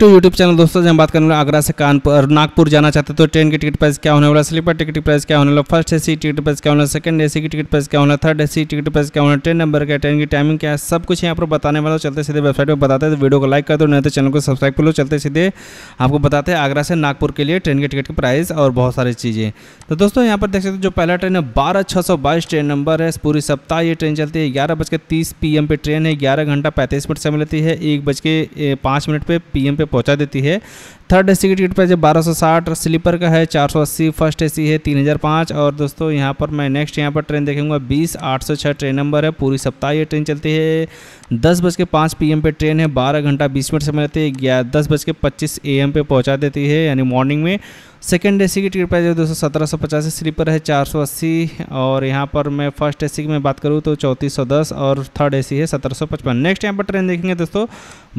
to YouTube channel दोस्तों हम बात करेंगे आगरा से कानपुर और नागपुर जाना चाहते तो ट्रेन की टिकट प्राइस क्या होने वाला स्लीपर टिकट प्राइस क्या होने वाला फर्स्ट एसी टिकट प्राइस क्या होना सेकंड एसी की टिकट प्राइस क्या होना थर्ड एसी टिकट प्राइस क्या होना ट्रेन नंबर क्या ट्रेन की टाइमिंग क्या है सब कुछ यहाँ पर बताने वाला चलते सीधे वेबसाइट पर बताते हैं तो वीडियो को लाइक कर दो नहीं तो चैनल को सब्सक्राइब कर लो चलते सीधे आपको बताते हैं आगरा से नागपुर के लिए ट्रेन की टिकट की प्राइस और बहुत सारी चीज़ें तो दोस्तों यहाँ पर देख सकते हो जो पहला ट्रेन है बारह छः सौ बाईस ट्रेन नंबर है पूरी सप्ताह ये ट्रेन चलती है ग्यारह बजकर तीस पी एम पे ट्रेन है ग्यारह घंटा पैंतीस मिनट समय लेती है एक बज के पाँच मिनट पर पी एम पे पहुंचा देती है थर्ड ए सी की टिकट पर जब बारह सौ साठ स्लीपर का है चार सौ अस्सी फर्स्ट ए सी है तीन हज़ार और दोस्तों यहाँ पर मैं नेक्स्ट यहाँ पर ट्रेन देखूंगा बीस आठ सौ ट्रेन नंबर है पूरी सप्ताह ये ट्रेन चलती है दस बज के पाँच पी पे ट्रेन है बारह घंटा बीस मिनट समय रहती है ग्यारह दस बज के पच्चीस ए एम पे पहुँचा देती है यानी मॉर्निंग में सेकेंड ए सी की टिकट प्राइस है दोस्तों सत्रह सौ पचास स्लीपर है चार सौ अस्सी और यहाँ पर मैं फर्स्ट ए सी की मैं बात करूँ तो चौंतीस सौ दस और थर्ड ए सी है सत्रह सौ पचपन नेक्स्ट यहाँ पर ट्रेन देखेंगे दोस्तों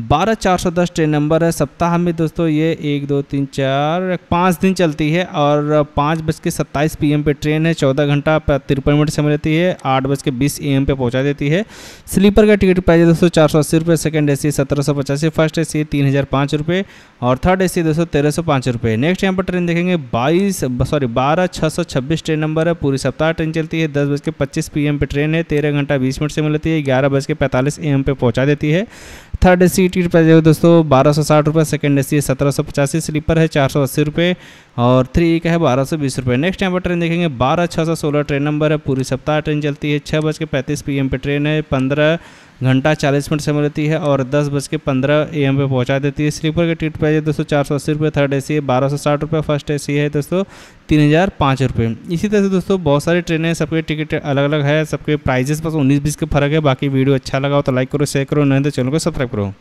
बारह चार सौ दस ट्रेन नंबर है सप्ताह में दोस्तों ये एक दो तीन चार पाँच दिन चलती है और पाँच बज के सत्ताईस पी एम पे ट्रेन है चौदह घंटा तिरपन मिनट समय रहती है आठ बज के बीस ए एम पे पहुँचा देती है स्लीपर का टिकट प्राइस प्राइस है दोस्तों चार सौ अस्सी रुपये सेकेंड ए सी सत्रह सौ पचासी फर्स्ट ए सी तीन हज़ार पाँच रुपये और थर्ड ए सी दोस्तों तेरह सौ पाँच रुपये नेक्स्ट यहाँ पर ट्रेन देखेंगे बाईस सॉरी बारह छः सौ छब्बीस ट्रेन नंबर है पूरी सप्ताह ट्रेन चलती है दस बज के पच्चीस पी एम पर ट्रेन है तेरह घंटा बीस मिनट से मिलती है ग्यारह बज के पैंतालीस ए एम पर पहुँचा देती है third A C ticket price है दोस्तों बारह सौ साठ रुपये सेकेंड ए सी सत्रह सौ पचासी स्लीपर है चार सौ अस्सी रुपये और थ्री e का है बारह सौ बीस रुपये नेक्स्ट यहाँ पर ट्रेन देखेंगे बारह छः सौ सोलह ट्रेन नंबर है पूरी सप्ताह ट्रेन चलती है छः बज के पैंतीस पी एम पर ट्रेन है पंद्रह घंटा चालीस मिनट समय लेती है और दस बज के पंद्रह ए एम पे पहुँचा देती है स्लीपर की टिकट प्राइस है दोस्तों चार सौ अस्सी रुपये थर्ड ए सी है बारह सौ साठ रुपये फर्स्ट ए सी है दोस्तों तीन हज़ार पाँच रुपये इसी तरह से दोस्तों बहुत सारी ट्रेनें सबके टिकट अलग अलग है सबके प्राइजेस बस उन्नीस बीस के फर्क है बाकी वीडियो अच्छा लगा हो तो लाइक करो शेयर करो नहीं तो चैनल को सब्सक्राइब करो